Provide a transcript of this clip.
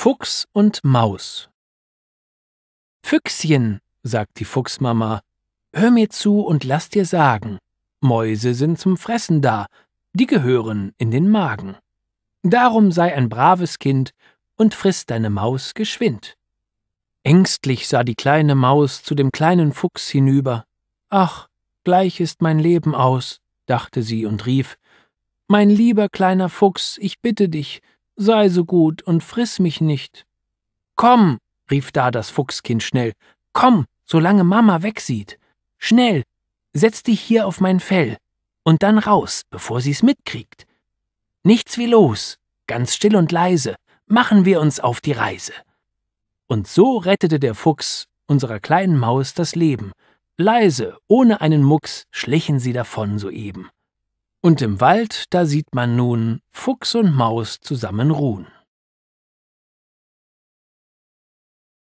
Fuchs und Maus Füchschen, sagt die Fuchsmama, hör mir zu und lass dir sagen, Mäuse sind zum Fressen da, die gehören in den Magen. Darum sei ein braves Kind und friss deine Maus geschwind. Ängstlich sah die kleine Maus zu dem kleinen Fuchs hinüber. Ach, gleich ist mein Leben aus, dachte sie und rief Mein lieber kleiner Fuchs, ich bitte dich, Sei so gut und friss mich nicht. Komm, rief da das Fuchskind schnell. Komm, solange Mama wegsieht. Schnell, setz dich hier auf mein Fell und dann raus, bevor sie's mitkriegt. Nichts wie los, ganz still und leise, machen wir uns auf die Reise. Und so rettete der Fuchs unserer kleinen Maus das Leben. Leise, ohne einen Mucks, schlichen sie davon soeben. Und im Wald, da sieht man nun Fuchs und Maus zusammen ruhen.